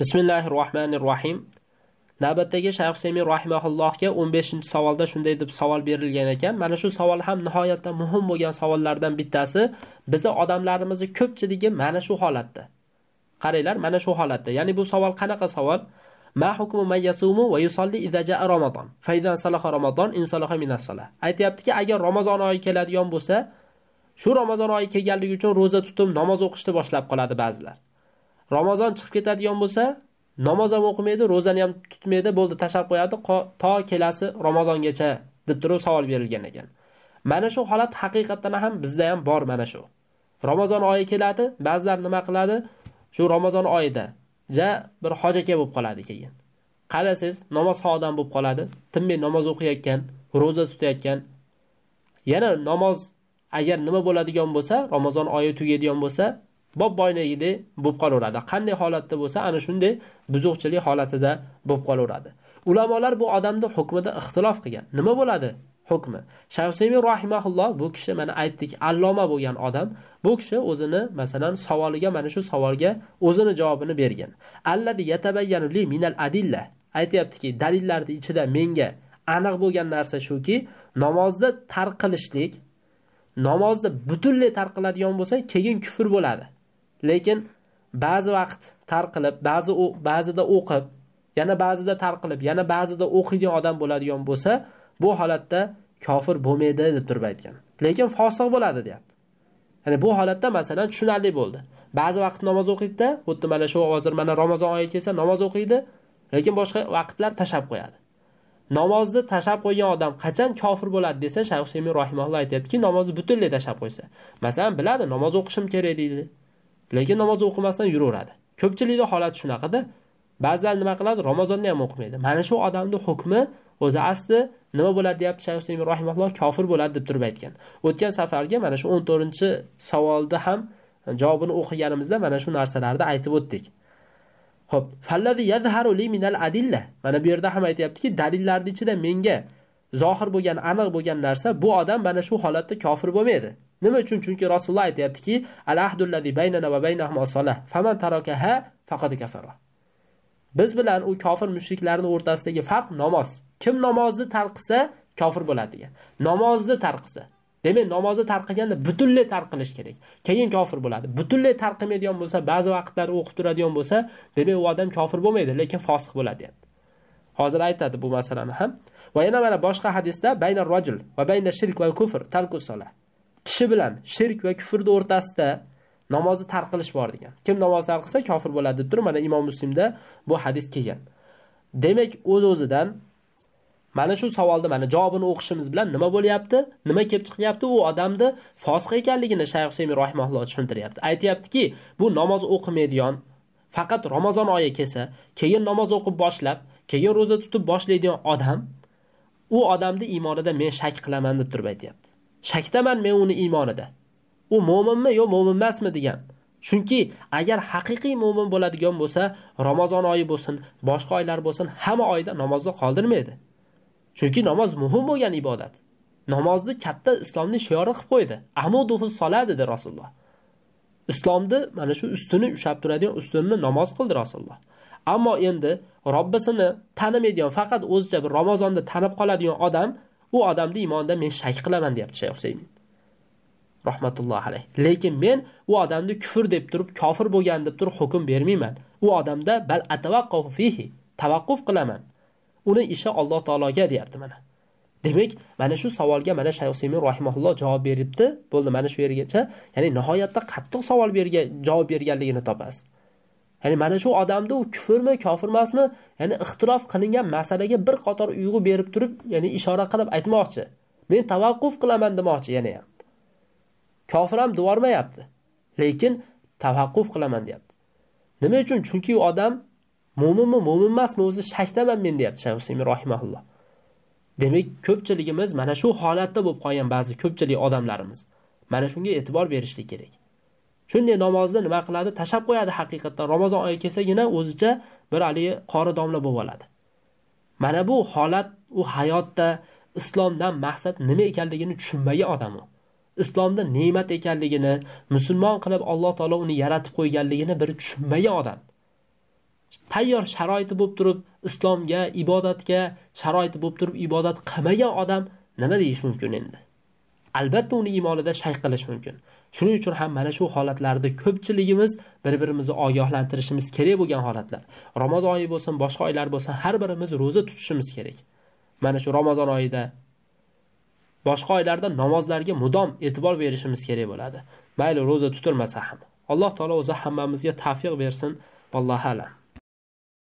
bismillahi rohmanir rohim navbatdagi shayx semiy rahimaullohga 15 savolda shunday deb savol berilgan ekan mana shu savol ham nihoyatda muhim bo'lgan savollardan bittasi bizni odamlarimizni ko'pchiligi mana shu holatda qaranglar mana shu holatda ya'ni bu savol qanaqa savol ma hukmu man yasumu va yusolli idza jaa ramazon fa idza salaha ramazon in salaha minas sala aytyaptiki agar ramazon oyi keladigan bo'lsa shu ramazon oyi kelganligi uchun ro'za tutib namoz o'qishni boshlab qoladi ba'zilar Ramazon chiqib ketadigan bo'lsa, namoz ham o'qimaydi, ro'zani ham tutmaydi, bo'ldi tashab qo'yadi to kelasi Ramazongacha deb turib savol berilgan ekan. Mana shu holat haqiqatan ham bizda ham bor mana shu. Ramazon oyi keladi, ba'zilar nima qiladi? Shu Ramazon oyida ja bir hojaka bo'lib qoladi keyin. Qarasangiz, namoz odam bo'lib qoladi, tinmay namoz o'qiyotgan, ro'za tutayotgan, yana namoz agar nima bo'ladigan bo'lsa, Ramazon oyi tugaydigan bo'lsa, bobboyni yidi bo'lib qolaveradi qanday holatda bo'lsa ana shunday buzuqchilik holatida bo'lib qolaveradi ulamolar bu odamni hukmida ixtilof qilgan nima bo'ladi hukmi shayxsemiy rohimaulloh bu kishi mana aytdik alloma bo'lgan odam bu kishi o'zini masalan savoliga mana shu savolga o'zini javobini bergan alladi yatabayyanuli minal adilla aytyaptiki dalillarni ichida menga aniq bo'lgan narsa shuki namozda tarqilishlik namozda butunlay tarqiladigan bo'lsa keyin kufr bo'ladi lekin ba'zi vaqt tarqilib ba'zi ba'zida o'qib yana ba'zida tarqilib yana ba'zida o'qiydigan odam bo'ladigan bo'lsa bu holatda kofir bo'lmaydi deb turib aytgan lekin fosiq bo'ladi deyapti ya'ni bu holatda masalan tushunarli bo'ldi ba'zi vaqt namoz o'qiydida xuddi mana shu hozir mana ramazon oyi kelsa namoz o'qiydi lekin boshqa vaqtlar tashlab qo'yadi namozni tashlab qo'ygan odam qachon kofir bo'ladi desa shayx semiy rahimalloh aytyaptiki namozni butunlay tashlab qo'ysa masalan biladi namoz o'qishim kerak deydi lekin namoz o'qimasdan yuraveradi ko'pchilikni holati shunaqada ba'zilar nima qiladi ramazonni ham o'qimaydi mana shu odamni hukmi o'zi asli nima bo'ladi deyapti shayx usaymin rahimulloh kofir bo'ladi deb turib aytgan o'tgan safarga mana shu o'n to'rtinchi savolni ham javobini o'qiganimizda mana shu narsalarni aytib o'tdik ho'p yazharu mana bu yerda ham aytyaptiki dalillarni ichida menga zohir bo'lgan aniq bo'lgan narsa bu odam mana shu holatda kofir bo'lmaydi nima uchun chunki rasululloh aytyaptiki al ahdullazi baynana va baynahum as-salah faman tarakaha faqad kafara biz bilan u kofir mushriklarning o'rtasidagi farq namoz kim namozni tarqisa kofir bo'ladi degan namozni tarqisa demak namozni qilganda butunlay tarqilish kerak keyin kofir bo'ladi butunlay qilmaydigan bo'lsa ba'zi vaqtlar o'qib turadigan bo'lsa demak u odam kofir bo'lmaydi lekin fosiq bo'ladi deyapti hozir aytadi bu masalani ham va yana mana boshqa hadisda bayna rajul va bayna shirk va kufr tarkus solah kishi bilan shirk va kufrni o'rtasida namozni tark qilish bor degan. Kim namoz tark qilsa kofir bo'ladi deb turib mana Imom Muslimda bu hadis kelgan. Demak, o'z-o'zidan mana shu savolni mana javobini o'qishimiz bilan nima bo'lyapti? Nima kelib chiqyapti? U odamni fosiq ekanligini Shayx Husayn rahimahulloh tushuntiryapti. Aytayaptiki, bu namoz o'qimaydigan, faqat Ramazon oyi kelsa, keyin namoz o'qib boshlab, keyin ro'za tutib boshlaydigan odam u odamni iymonida men shak qilaman deb turib aytayapti. shakdaman men uni iymonida u mo'minmi yo mo'min emasmi degan chunki agar haqiqiy mo'min bo'ladigan bo'lsa ramazon oyi bo'lsin boshqa oylar bo'lsin hamma oyda namozni qoldirmaydi chunki namoz muhim bo'lgan ibodat namozni katta islomning shiori qilib qo'ydi amuduhu sola dedi rasululloh islomni mana shu ustuni ushlab turadigan ustunni namoz qildi rasululloh ammo endi robbisini tanimaydigan faqat o'zicha bir ramazonda tanib qoladigan odam u odamni iymonida men shak qilaman deyapti shayx Husaymin rahmatullohi alayh lekin men u odamni kufr deb turib kofir bo'lgan deb turib hukm bermayman u odamda bal atavaqqu fihi tavaqquf qilaman uni ishi Alloh taologa deyapti mana demak mana shu savolga mana shayx Husaymin rahimahulloh javob beribdi bo'ldi mana shu yergacha ya'ni nihoyatda qattiq savol bergan javob berganligini topasiz ya'ni mana shu odamni u kufrmi kofir emasmi ya'ni ixtilof qilingan masalaga bir qator uyg'u berib turib ya'ni ishora qilib aytmoqchi men tavaqquf qilaman demoqchi yana ham kofir ham devormayapti lekin tavaqquf qilaman deyapti nima uchun chunki u odam mo'minmi mo'min emasmi o'zi shakdaman men deyapti shayx usaymi rahimaulloh demak ko'pchiligimiz mana shu holatda bo'lib qolgan ba'zi ko'pchilik odamlarimiz mana shunga e'tibor berishlik kerak shunday namozni nima qiladi tashlab qo'yadi haqiqatdan ramazon oyi kelsagina o'zicha bir haligi qora domla bo'lib oladi mana bu holat u hayotda islomdan maqsad nima ekanligini tushunmagan odam u islomda ne'mat ekanligini musulmon qilib alloh taolo uni yaratib qo'yganligini bir tushunmagan odam tayyor sharoiti bo'lib turib islomga ibodatga sharoiti bo'lib turib ibodat qilmagan odam nima deyish mumkin endi albatta uni iymonida shay qilish mumkin shuning uchun ham mana shu holatlarda ko'pchiligimiz bir birimizni ogohlantirishimiz kerak bo'lgan holatlar ramazon oyi bo'lsin boshqa oylar bo'lsin har birimiz ro'za tutishimiz kerak mana shu ramazon oyida boshqa oylarda namozlarga mudom e'tibor berishimiz kerak bo'ladi mayli ro'za tutilmasa ham alloh taolo o'zi hammamizga tavfiq bersin vallohu alam